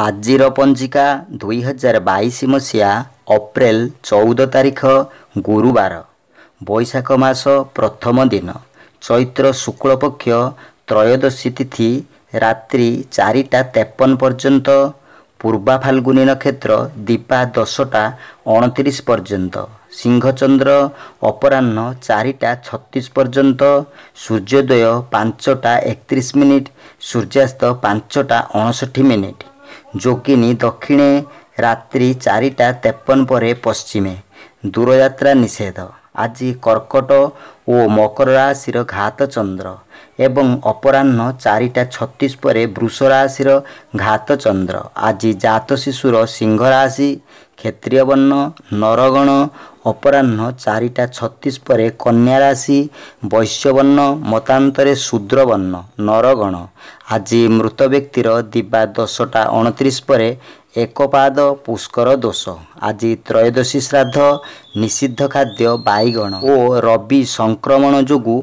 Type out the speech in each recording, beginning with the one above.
ଆଜିର ପଞ୍ଜିକା ଦୁଇହଜାର ବାଇଶ ମସିହା ଅପ୍ରେଲ ଚଉଦ ତାରିଖ ଗୁରୁବାର ବୈଶାଖ ମାସ ପ୍ରଥମ ଦିନ ଚୈତ୍ର ଶୁକ୍ଳପକ୍ଷ ତ୍ରୟୋଦଶୀ ତିଥି ରାତ୍ରି ଚାରିଟା ତେପନ ପର୍ଯ୍ୟନ୍ତ ପୂର୍ବାଫାଲ୍ଗୁନି ନକ୍ଷତ୍ର ଦୀପା ଦଶଟା ଅଣତିରିଶ ପର୍ଯ୍ୟନ୍ତ ସିଂହଚନ୍ଦ୍ର ଅପରାହ୍ନ ଚାରିଟା ଛତିଶ ପର୍ଯ୍ୟନ୍ତ ସୂର୍ଯ୍ୟୋଦୟ ପାଞ୍ଚଟା ଏକତିରିଶ ମିନିଟ୍ ସୂର୍ଯ୍ୟାସ୍ତ ପାଞ୍ଚଟା ଅଣଷଠି ମିନିଟ୍ ଯୋଗିନୀ ଦକ୍ଷିଣେ ରାତ୍ରି ଚାରିଟା ତେପନ ପରେ ପଶ୍ଚିମେ ଦୂରଯାତ୍ରା ନିଷେଧ ଆଜି କର୍କଟ ଓ ମକର ରାଶିର ଘାତ ଚନ୍ଦ୍ର ଏବଂ ଅପରାହ୍ନ ଚାରିଟା ଛତିଶ ପରେ ବୃଷ ରାଶିର ଘାତ ଚନ୍ଦ୍ର ଆଜି ଜାତ ଶିଶୁର ସିଂହ ରାଶି କ୍ଷତ୍ରିୟ ବର୍ଣ୍ଣ ନରଗଣ ଅପରାହ୍ନ ଚାରିଟା ଛତିଶ ପରେ କନ୍ୟା ରାଶି ବୈଶ୍ୟବର୍ଣ୍ଣ ମତାନ୍ତରେ ଶୂଦ୍ରବର୍ଣ୍ଣ ନରଗଣ ଆଜି ମୃତ ବ୍ୟକ୍ତିର ଦିବା ଦଶଟା ଅଣତିରିଶ ପରେ ଏକପାଦ ପୁଷ୍କର ଦୋଷ ଆଜି ତ୍ରୟୋଦଶୀ ଶ୍ରାଦ୍ଧ ନିଷିଦ୍ଧ ଖାଦ୍ୟ ବାଇଗଣ ଓ ରବି ସଂକ୍ରମଣ ଯୋଗୁଁ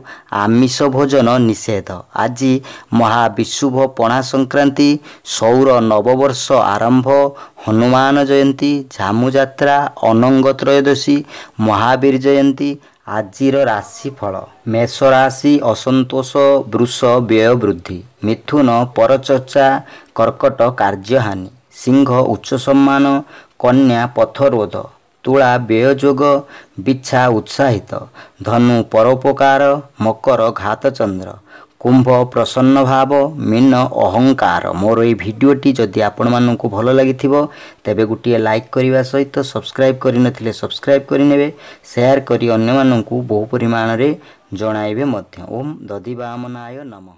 ଆମିଷ ଭୋଜନ ନିଷେଧ ଆଜି ମହାବିଶୁଭ ପଣା ସଂକ୍ରାନ୍ତି ସୌର ନବବର୍ଷ ଆରମ୍ଭ ହନୁମାନ ଜୟନ୍ତୀ ଝାମୁ ଯାତ୍ରା ଅନଙ୍ଗ ତ୍ରୟୋଦଶୀ ମହାବୀର ଜୟନ୍ତୀ ଆଜିର ରାଶିଫଳ ମେଷ ରାଶି ଅସନ୍ତୋଷ ବୃଷ ବ୍ୟୟ ବୃଦ୍ଧି ମିଥୁନ ପରଚର୍ଚ୍ଚା କର୍କଟ କାର୍ଯ୍ୟହାନି ସିଂହ ଉଚ୍ଚ ସମ୍ମାନ କନ୍ୟା ପଥରୋଧ ତୁଳା ବ୍ୟୟଯୋଗ ବିଛା ଉତ୍ସାହିତ ଧନୁ ପରୋପକାର ମକର ଘାତଚନ୍ଦ୍ର କୁମ୍ଭ ପ୍ରସନ୍ନ ଭାବ ମୀନ ଅହଙ୍କାର ମୋର ଏହି ଭିଡ଼ିଓଟି ଯଦି ଆପଣମାନଙ୍କୁ ଭଲ ଲାଗିଥିବ ତେବେ ଗୋଟିଏ ଲାଇକ୍ କରିବା ସହିତ ସବସ୍କ୍ରାଇବ୍ କରିନଥିଲେ ସବସ୍କ୍ରାଇବ୍ କରିନେବେ ସେୟାର କରି ଅନ୍ୟମାନଙ୍କୁ ବହୁ ପରିମାଣରେ ଜଣାଇବେ ମଧ୍ୟ ଓମ୍ ଦଧିବାମନାୟ ନମଃ